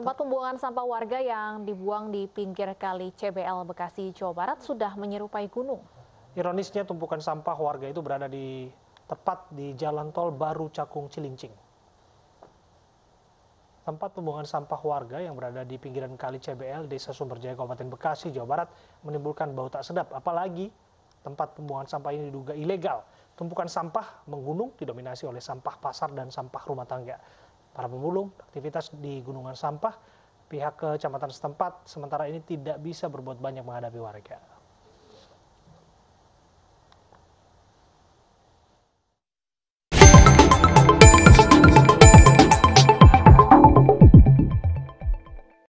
Tempat pembuangan sampah warga yang dibuang di pinggir kali CBL Bekasi, Jawa Barat sudah menyerupai gunung. Ironisnya tumpukan sampah warga itu berada di tepat di jalan tol Baru Cakung Cilincing. Tempat pembuangan sampah warga yang berada di pinggiran kali CBL Desa Sumberjaya Kabupaten Bekasi, Jawa Barat menimbulkan bau tak sedap. Apalagi tempat pembuangan sampah ini diduga ilegal. Tumpukan sampah menggunung didominasi oleh sampah pasar dan sampah rumah tangga para pemulung aktivitas di gunungan sampah pihak kecamatan setempat sementara ini tidak bisa berbuat banyak menghadapi warga